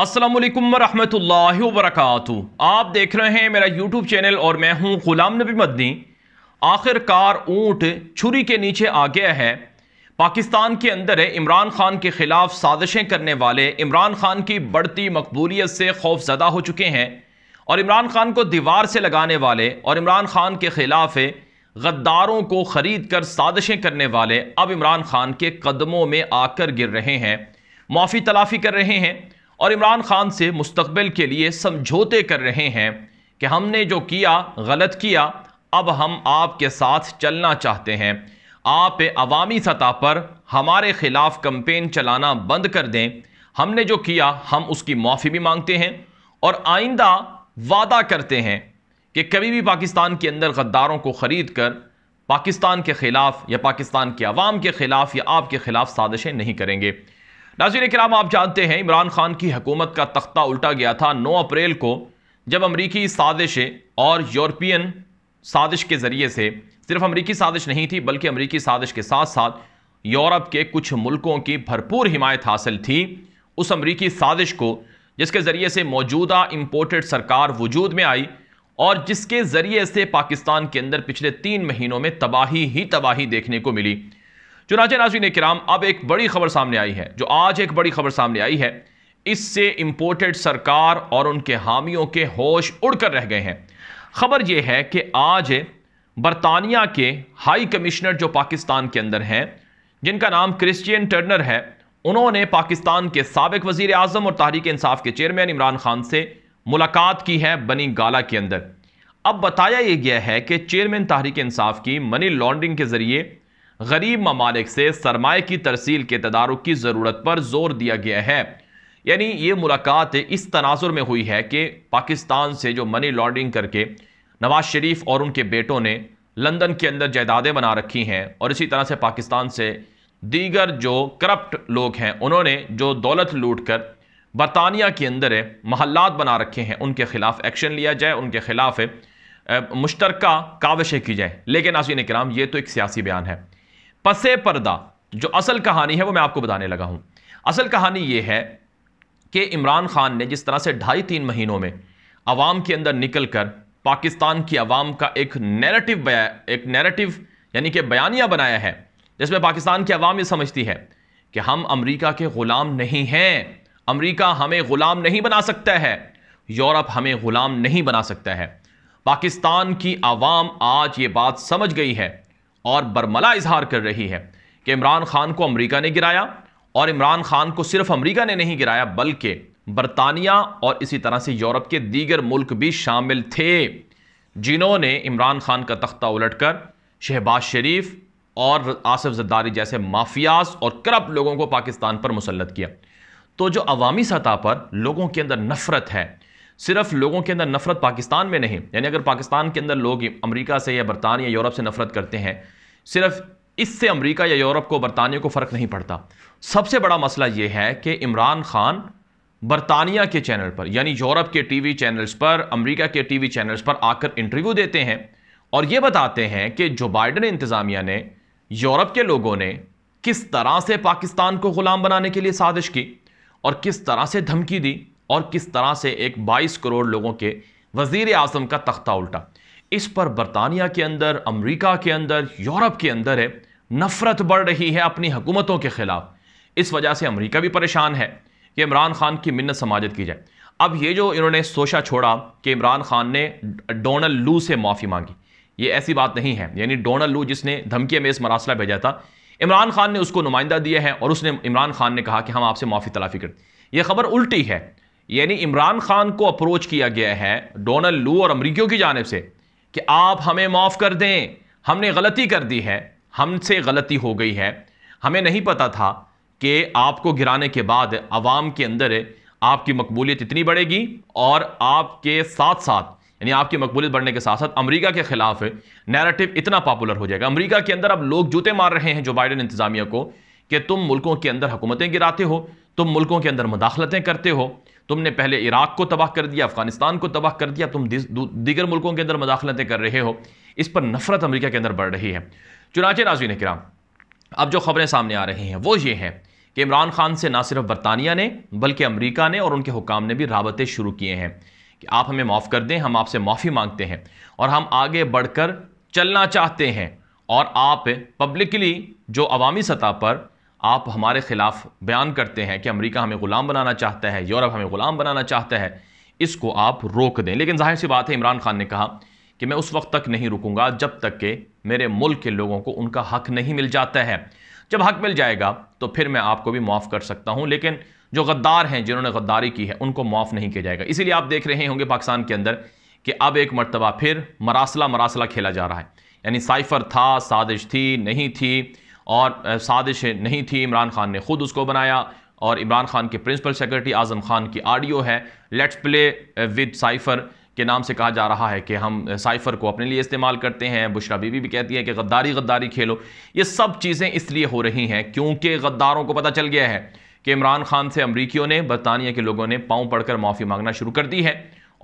असलम वरहमल वरक आप देख रहे हैं मेरा यूट्यूब चैनल और मैं हूं गुलाम नबी मदनी आखिरकार ऊँट छुरी के नीचे आ गया है पाकिस्तान के अंदर इमरान खान के खिलाफ साजिशें करने वाले इमरान खान की बढ़ती मकबूलियत से खौफजदा हो चुके हैं और इमरान खान को दीवार से लगाने वाले और इमरान खान के खिलाफ गद्दारों को ख़रीद कर साजिशें करने वाले अब इमरान खान के कदमों में आकर गिर रहे हैं माफ़ी तलाफ़ी कर रहे हैं और इमरान खान से मुस्तबिल के लिए समझौते कर रहे हैं कि हमने जो किया गलत किया अब हम आपके साथ चलना चाहते हैं आप अवामी सतह पर हमारे ख़िलाफ़ कम्पेन चलाना बंद कर दें हमने जो किया हम उसकी माफ़ी भी मांगते हैं और आइंदा वादा करते हैं कि कभी भी पाकिस्तान के अंदर गद्दारों को ख़रीद कर पाकिस्तान के ख़िलाफ़ या पाकिस्तान के अवाम के ख़िलाफ़ या आपके ख़िलाफ़ साजिशें नहीं करेंगे नाजिर कराम आप जानते हैं इमरान खान की हकूमत का तख्ता उल्टा गया था नौ अप्रैल को जब अमरीकी साजिशें और यूरोपियन साजिश के ज़रिए से सिर्फ अमरीकी साजिश नहीं थी बल्कि अमरीकी साजिश के साथ साथ यूरोप के कुछ मुल्कों की भरपूर हिमायत हासिल थी उस अमरीकी साजिश को जिसके ज़रिए से मौजूदा इम्पोर्टेड सरकार वजूद में आई और जिसके ज़रिए से पाकिस्तान के अंदर पिछले तीन महीनों में तबाही ही तबाही देखने को मिली चुनाचे नाजीन कराम अब एक बड़ी खबर सामने आई है जो आज एक बड़ी खबर सामने आई है इससे इम्पोर्टेड सरकार और उनके हामियों के होश उड़कर रह गए हैं खबर यह है कि आज बरतानिया के हाई कमिश्नर जो पाकिस्तान के अंदर हैं जिनका नाम क्रिश्चियन टर्नर है उन्होंने पाकिस्तान के सबक वजीर आजम और तहरीक इंसाफ के चेयरमैन इमरान खान से मुलाकात की है बनी गाला के अंदर अब बताया यह गया है कि चेयरमैन तहरीक इंसाफ की मनी लॉन्ड्रिंग के जरिए गरीब ममालिक से सरमाए की तरसील के तदारक की ज़रूरत पर जोर दिया गया है यानी ये मुलाकात इस तनाजुर में हुई है कि पाकिस्तान से जो मनी लॉन्ड्रिंग करके नवाज शरीफ और उनके बेटों ने लंदन के अंदर जायदादें बना रखी हैं और इसी तरह से पाकिस्तान से दीगर जो करप्ट लोग हैं उन्होंने जो दौलत लूट कर बरतानिया के अंदर महल्लात बना रखे हैं उनके ख़िलाफ़ एक्शन लिया जाए उनके ख़िलाफ़ मुश्तरका काविशें की जाएँ लेकिन नाजीन कराम ये तो एक सियासी बयान है पसे पर्दा जो असल कहानी है वो मैं आपको बताने लगा हूँ असल कहानी ये है कि इमरान खान ने जिस तरह से ढाई तीन महीनों में आवाम के अंदर निकल कर पाकिस्तान की आवाम का एक नैरेटिव एक नैरेटिव यानी कि बयानिया बनाया है जिसमें पाकिस्तान की आवाम ये समझती है कि हम अमरीका के ग़ुलाम नहीं हैं अमरीका हमें ग़ुलाम नहीं बना सकता है यूरोप हमें ग़ुलाम नहीं बना सकता है पाकिस्तान की आवाम आज ये बात समझ गई है और बरमला इजहार कर रही है कि इमरान खान को अमरीका ने गिराया और इमरान खान को सिर्फ अमरीका ने नहीं गिराया बल्कि बरतानिया और इसी तरह से यूरोप के दीगर मुल्क भी शामिल थे जिन्होंने इमरान खान का तख्ता उलट कर शहबाज शरीफ और आसफ जद्दारी जैसे माफियाज और करप लोगों को पाकिस्तान पर मुसलत किया तो जो अवामी सतह पर लोगों के अंदर नफरत है सिर्फ लोगों के अंदर नफरत पाकिस्तान में नहीं यानी अगर पाकिस्तान के अंदर लोग अमरीका से या बरतानिया यूरोप से नफरत करते हैं सिर्फ इससे अमेरिका या यूरोप को बरतानिया को फ़र्क नहीं पड़ता सबसे बड़ा मसला यह है कि इमरान खान बरतानिया के चैनल पर यानी यूरोप के टीवी चैनल्स पर अमेरिका के टीवी चैनल्स पर आकर इंटरव्यू देते हैं और ये बताते हैं कि जो बाइडन इंतज़ामिया ने यूरोप के लोगों ने किस तरह से पाकिस्तान को ग़ुलाम बनाने के लिए साजिश की और किस तरह से धमकी दी और किस तरह से एक बाईस करोड़ लोगों के वज़ी अजम का तख्ता उल्टा इस पर बरतानिया के अंदर अमरीका के अंदर यूरोप के अंदर है नफ़रत बढ़ रही है अपनी हुकूमतों के ख़िलाफ़ इस वजह से अमरीका भी परेशान है कि इमरान खान की मिन्नत समाजत की जाए अब ये जो इन्होंने सोचा छोड़ा कि इमरान खान ने डोनल्ड लू से माफ़ी मांगी ये ऐसी बात नहीं है यानी डोनल्ड लू जिसने धमकी में इस मरासला भेजा था इमरान खान ने उसको नुमाइंदा दिया है और उसने इमरान खान ने कहा कि हम आपसे माफ़ी तलाफ़ी कर यह खबर उल्टी है यानी इमरान खान को अप्रोच किया गया है डोनल्ड लू और अमरीकियों की जानब से कि आप हमें माफ़ कर दें हमने गलती कर दी है हमसे गलती हो गई है हमें नहीं पता था कि आपको गिराने के बाद आवाम के अंदर आपकी मकबूलियत इतनी बढ़ेगी और आपके साथ साथ यानी आपकी मकबूलियत बढ़ने के साथ साथ अमेरिका के खिलाफ नैरेटिव इतना पॉपुलर हो जाएगा अमेरिका के अंदर अब लोग जूते मार रहे हैं जो बाइडन इंतजामिया को कि तुम मुल्कों के अंदर हुकूमतें गिराते हो तुम मुल्कों के अंदर मुदाखलतें करते हो तुमने पहले इराक़ को तबाह कर दिया अफ़गानिस्तान को तबाह कर दिया तुम दीगर मुल्कों के अंदर मुदाखलतें कर रहे हो इस पर नफरत अमरीका के अंदर बढ़ रही है चुनाचे नाजुन कराम अब जो खबरें सामने आ रही हैं वो ये हैं कि इमरान खान से ना सिर्फ बरतानिया ने बल्कि अमरीका ने और उनके हुकाम ने भी रबते शुरू किए हैं कि आप हमें माफ़ कर दें हम आपसे माफ़ी मांगते हैं और हम आगे बढ़ कर चलना चाहते हैं और आप पब्लिकली जो अवामी सतह पर आप हमारे ख़िलाफ़ बयान करते हैं कि अमेरिका हमें ग़ुलाम बनाना चाहता है यूरोप हमें ग़ुलाम बनाना चाहता है इसको आप रोक दें लेकिन जाहिर सी बात है इमरान खान ने कहा कि मैं उस वक्त तक नहीं रुकूंगा जब तक के मेरे मुल्क के लोगों को उनका हक नहीं मिल जाता है जब हक मिल जाएगा तो फिर मैं आपको भी माफ़ कर सकता हूँ लेकिन जो गद्दार हैं जिन्होंने गद्दारी की है उनको माफ़ नहीं किया जाएगा इसीलिए आप देख रहे होंगे पाकिस्तान के अंदर कि अब एक मरतबा फिर मरासला मरासला खेला जा रहा है यानी साइफर था साजिश थी नहीं थी और साजिशें नहीं थी इमरान खान ने ख़ुद उसको बनाया और इमरान खान के प्रिंसिपल सेक्रेटरी आज़म खान की ऑडियो है लेट्स प्ले विद साइफ़र के नाम से कहा जा रहा है कि हम साइफ़र को अपने लिए इस्तेमाल करते हैं बुशरा बीबी भी कहती है कि गद्दारी गद्दारी खेलो ये सब चीज़ें इसलिए हो रही हैं क्योंकि गद्दारों को पता चल गया है कि इमरान खान से अमरीकियों ने बरतानिया के लोगों ने पाँव कर माफ़ी मांगना शुरू कर दी है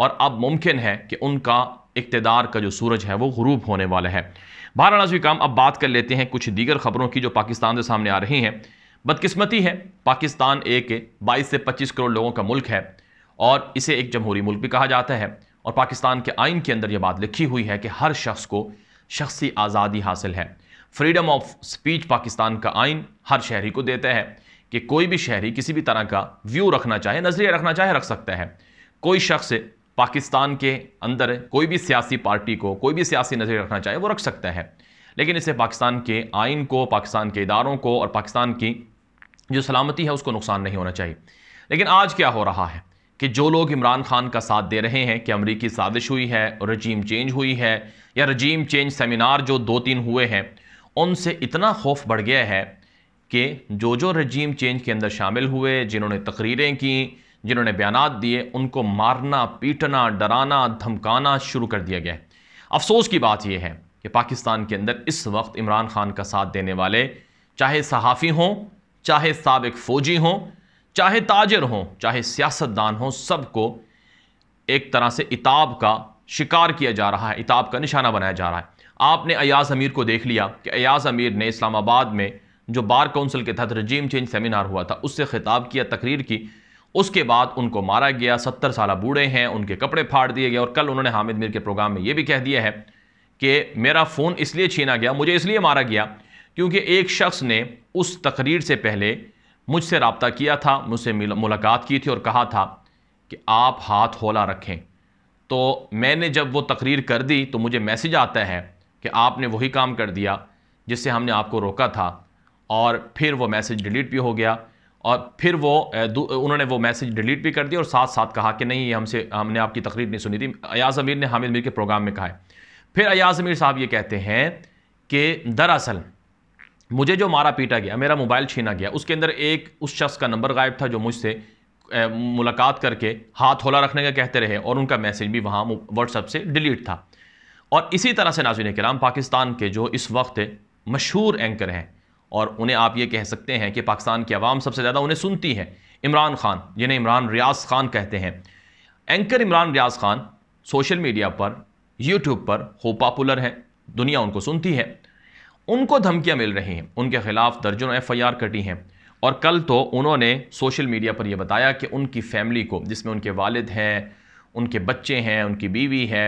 और अब मुमकिन है कि उनका इकतदार का जो सूरज है वो गरूब होने वाला है बहर काम अब बात कर लेते हैं कुछ दीगर खबरों की जो पाकिस्तान से सामने आ रही हैं बदकिस्मती है पाकिस्तान एक बाईस से पच्चीस करोड़ लोगों का मुल्क है और इसे एक जमहूरी मुल्क भी कहा जाता है और पाकिस्तान के आइन के अंदर यह बात लिखी हुई है कि हर शख्स को शख्सी आज़ादी हासिल है फ्रीडम ऑफ स्पीच पाकिस्तान का आइन हर शहरी को देता है कि कोई भी शहरी किसी भी तरह का व्यू रखना चाहे नज़रिया रखना चाहे रख सकता है कोई शख्स पाकिस्तान के अंदर कोई भी सियासी पार्टी को कोई भी सियासी नज़र रखना चाहे वो रख सकता है लेकिन इसे पाकिस्तान के आइन को पाकिस्तान के इदारों को और पाकिस्तान की जो सलामती है उसको नुकसान नहीं होना चाहिए लेकिन आज क्या हो रहा है कि जो लोग इमरान खान का साथ दे रहे हैं कि अमरीकी साजिश हुई है और रजीम चेंज हुई है या रजीम चेंज सेमिनार जो दो तीन हुए हैं उनसे इतना खौफ बढ़ गया है कि जो जो रजीम चेंज के अंदर शामिल हुए जिन्होंने तकरीरें की जिन्होंने बयान दिए उनको मारना पीटना डराना धमकाना शुरू कर दिया गया है अफसोस की बात यह है कि पाकिस्तान के अंदर इस वक्त इमरान खान का साथ देने वाले चाहे सहाफ़ी हों चाहे सबक फ़ौजी हों चाहे ताजर हों चाहे सियासतदान हों सबको एक तरह से इताब का शिकार किया जा रहा है इताब का निशाना बनाया जा रहा है आपने अयाज़ अमीर को देख लिया कि अयाज़ अमीर ने इस्लामाबाद में जो बार काउंसिल के तहत रजीम चेंज सेमिनार हुआ था उससे खिताब किया तकरीर की उसके बाद उनको मारा गया सत्तर साल बूढ़े हैं उनके कपड़े फाड़ दिए गए और कल उन्होंने हामिद मीर के प्रोग्राम में ये भी कह दिया है कि मेरा फ़ोन इसलिए छीना गया मुझे इसलिए मारा गया क्योंकि एक शख्स ने उस तकरीर से पहले मुझसे रबता किया था मुझसे मुलाकात की थी और कहा था कि आप हाथ होला रखें तो मैंने जब वो तकरीर कर दी तो मुझे मैसेज आता है कि आपने वही काम कर दिया जिससे हमने आपको रोका था और फिर वो मैसेज डिलीट भी हो गया और फिर वो उन्होंने वो मैसेज डिलीट भी कर दिया और साथ साथ कहा कि नहीं हमसे हमने आपकी तकरीर नहीं सुनी थी अयाज अमीर ने हामिद मीर के प्रोग्राम में कहा है फिर अयाज अमीर साहब ये कहते हैं कि दरअसल मुझे जो मारा पीटा गया मेरा मोबाइल छीना गया उसके अंदर एक उस शख्स का नंबर गायब था जो मुझसे मुलाकात करके हाथ होला रखने का कहते रहे और उनका मैसेज भी वहाँ व्हाट्सअप से डिलीट था और इसी तरह से नाजिन कराम पाकिस्तान के जो इस वक्त मशहूर एंकर हैं और उन्हें आप ये कह सकते हैं कि पाकिस्तान की आवाम सबसे ज़्यादा उन्हें सुनती है इमरान खान जिन्हें इमरान रियाज खान कहते हैं anchor Imran Riaz Khan social media पर यूट्यूब पर हो पॉपुलर हैं दुनिया उनको सुनती है उनको धमकियाँ मिल रही हैं उनके खिलाफ दर्जनों एफ आई आर कटी हैं और कल तो उन्होंने सोशल मीडिया पर यह बताया कि उनकी फैमिली को जिसमें उनके वालिद हैं उनके बच्चे हैं उनकी बीवी है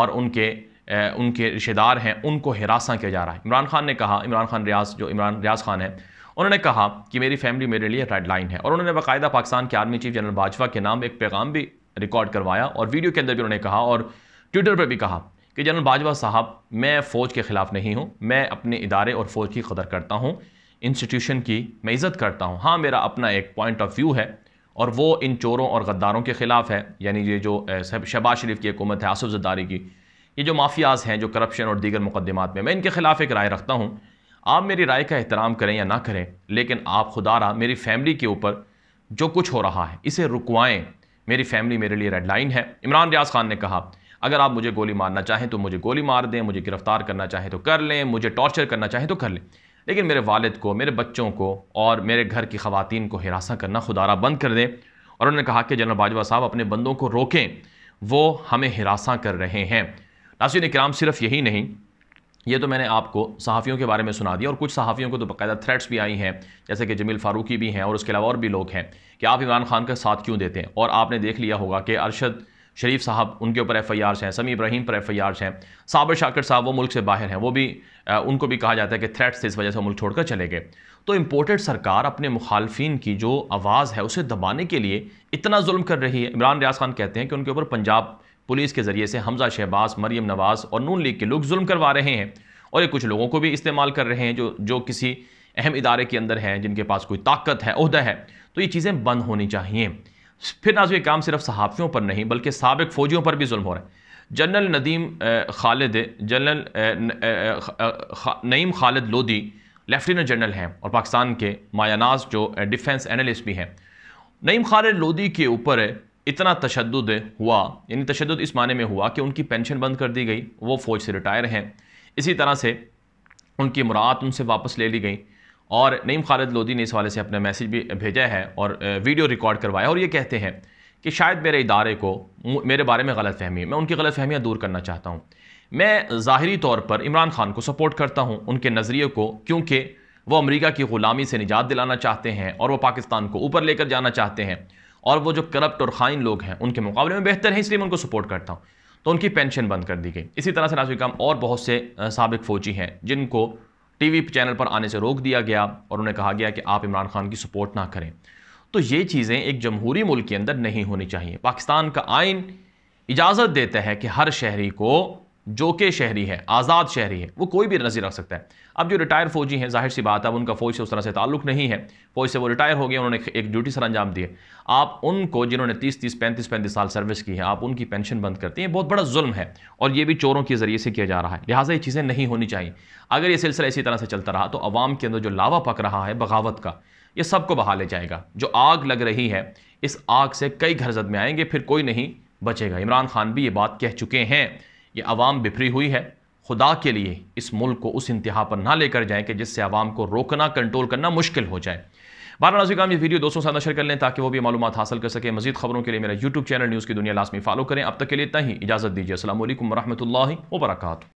और उनके उनके रिश्तेदार हैं उनको हरासा किया जा रहा है इमरान खान ने कहा इमरान खान रियाज जो इमरान रियाज खान है उन्होंने कहा कि मेरी फैमिली मेरे लिए रेड लाइन है और उन्होंने बाकायदा पाकिस्तान के आर्मी चीफ जनरल बाजवा के नाम एक पैगाम भी रिकॉर्ड करवाया और वीडियो के अंदर भी उन्होंने कहा और ट्विटर पर भी कहा कि जनरल बाजवा साहब मैं फ़ौज के ख़िलाफ़ नहीं हूँ मैं अपने इदारे और फ़ौज की कदर करता हूँ इंस्टीट्यूशन की मैं इज़्ज़त करता हूँ हाँ मेरा अपना एक पॉइंट ऑफ व्यू है और वो इन चोरों और गद्दारों के ख़िलाफ़ है यानी ये जो शहबाज शरीफ की हुकूमत है आसफ़ जद्दारी की ये जो माफियाज हैं जो करप्शन और दीगर मुकदमात में मैं इनके ख़िलाफ़ एक राय रखता हूँ आप मेरी राय का एहतराम करें या ना करें लेकिन आप खुदारा मेरी फैमिली के ऊपर जो कुछ हो रहा है इसे रुकवाएं मेरी फैमिली मेरे लिए रेड लाइन है इमरान रियाज खान ने कहा अगर आप मुझे गोली मारना चाहें तो मुझे गोली मार दें मुझे गिरफ़्तार करना चाहें तो कर लें मुझे टॉर्चर करना चाहें तो कर लें लेकिन मेरे वालद को मेरे बच्चों को और मेरे घर की खवतिन को हिरासा करना खुदारा बंद कर दें और उन्होंने कहा कि जनरल बाजवा साहब अपने बंदों को रोकें वो हमें हिरासा कर रहे हैं नासिन कराम सिर्फ यही नहीं ये तो मैंने आपको सहाफ़ियों के बारे में सुना दिया और कुछ सहाफ़ियों को तो बाकायदा थ्रेट्स भी आई हैं जैसे कि जमील फ़ारूकी भी हैं और उसके अलावा और भी लोग हैं कि आप इमरान खान का साथ क्यों देते हैं और आपने देख लिया होगा कि अरशद शरीफ साहब उनके ऊपर एफ़ आई आर्स हैं समी इब्राहिम पर एफ़ आई आर्स हैं साबर शाकर साहब वो मुल्क से बाहर हैं वो भी आ, उनको भी कहा जाता है कि थ्रेट्स थे इस वजह से मुल्क छोड़कर चले गए तो इम्पोर्टेड सरकार अपने मुखालफी की जो आवाज़ है उसे दबाने के लिए इतना जुल्म कर रही है इमरान रियाज खान कहते हैं कि उनके ऊपर पंजाब पुलिस के ज़रिए से हमजा शहबाज मरीम नवाज़ और नून लीग के लोग जुल्म करवा रहे हैं और ये कुछ लोगों को भी इस्तेमाल कर रहे हैं जो जो किसी अहम इदारे के अंदर हैं जिनके पास कोई ताकत है अहदा है तो ये चीज़ें बंद होनी चाहिए फिर नाजो ये काम सिर्फ सहाफ़ियों पर नहीं बल्कि सबक फ़ौजियों पर भी जुल्म हो रहा है general Nadeem Khalid general Naeem Khalid Lodhi lieutenant general हैं और पाकिस्तान के मायानाज जो डिफेंस एनालिस्ट भी हैं नईम खालिद लोधी के ऊपर इतना तशद हुआ यानी तशद इस माने में हुआ कि उनकी पेंशन बंद कर दी गई वो फ़ौज से रिटायर हैं इसी तरह से उनकी मुराद उनसे वापस ले ली गई और नईम खालिद लोधी ने इस वाले से अपना मैसेज भी भेजा है और वीडियो रिकॉर्ड करवाया और ये कहते हैं कि शायद मेरे इदारे को मेरे बारे में गलत फहमी मैं उनकी गलत फहमियाँ दूर करना चाहता हूँ मैं ज़ाहरी तौर पर इमरान खान को सपोर्ट करता हूँ उनके नज़रिए को क्योंकि वो अमरीका की ग़ुलामी से निजात दिलाना चाहते हैं और वह पाकिस्तान को ऊपर लेकर जाना चाहते हैं और वो जो करप्ट और खाइन लोग हैं उनके मुकाबले में बेहतर हैं इसलिए मैं उनको सपोर्ट करता हूँ तो उनकी पेंशन बंद कर दी गई इसी तरह से नासिर और बहुत से सबक फ़ौजी हैं जिनको टीवी चैनल पर आने से रोक दिया गया और उन्हें कहा गया कि आप इमरान खान की सपोर्ट ना करें तो ये चीज़ें एक जमहूरी मुल्क के अंदर नहीं होनी चाहिए पाकिस्तान का आइन इजाज़त देता है कि हर शहरी को जो के शहरी है आज़ाद शहरी है वो कोई भी नज़र रख सकता है अब जो रिटायर फौजी हैं जाहिर सी बात है अब उनका फ़ौज से उस तरह से ताल्लुक नहीं है फ़ौज से वो रिटायर हो गए उन्होंने एक ड्यूटी सर अंजाम दिए आप उनको जिन्होंने तीस तीस पैंतीस पैंतीस साल सर्विस की है आप उनकी पेंशन बंद करते हैं बहुत बड़ा जुल्म है और ये भी चोरों के ज़रिए से किया जा रहा है लिहाजा ये चीज़ें नहीं होनी चाहिए अगर ये सिलसिला इसी तरह से चलता रहा तो आवाम के अंदर जो लावा पक रहा है बगावत का ये सबको बहा ले जाएगा जो आग लग रही है इस आग से कई घर जद में आएंगे फिर कोई नहीं बचेगा इमरान खान भी ये बात कह चुके हैं ये आवाम बिफरी हुई है खुदा के लिए इस मुल्क को उस इंतहा पर ना लेकर जाएं कि जिससे आवाम को रोकना कंट्रोल करना मुश्किल हो जाए बारह नाजी काम ये वीडियो दोस्तों साथ नशर कर लें ताकि वो भी मालूम हासिल कर सके मजीद खबरों के लिए मेरा यूट्यूब चैनल न्यूज़ की दुनिया लाजमी फॉलो करें अब तक के लिए इतना ही इजाज़त दीजिए असल वरहमल वर्का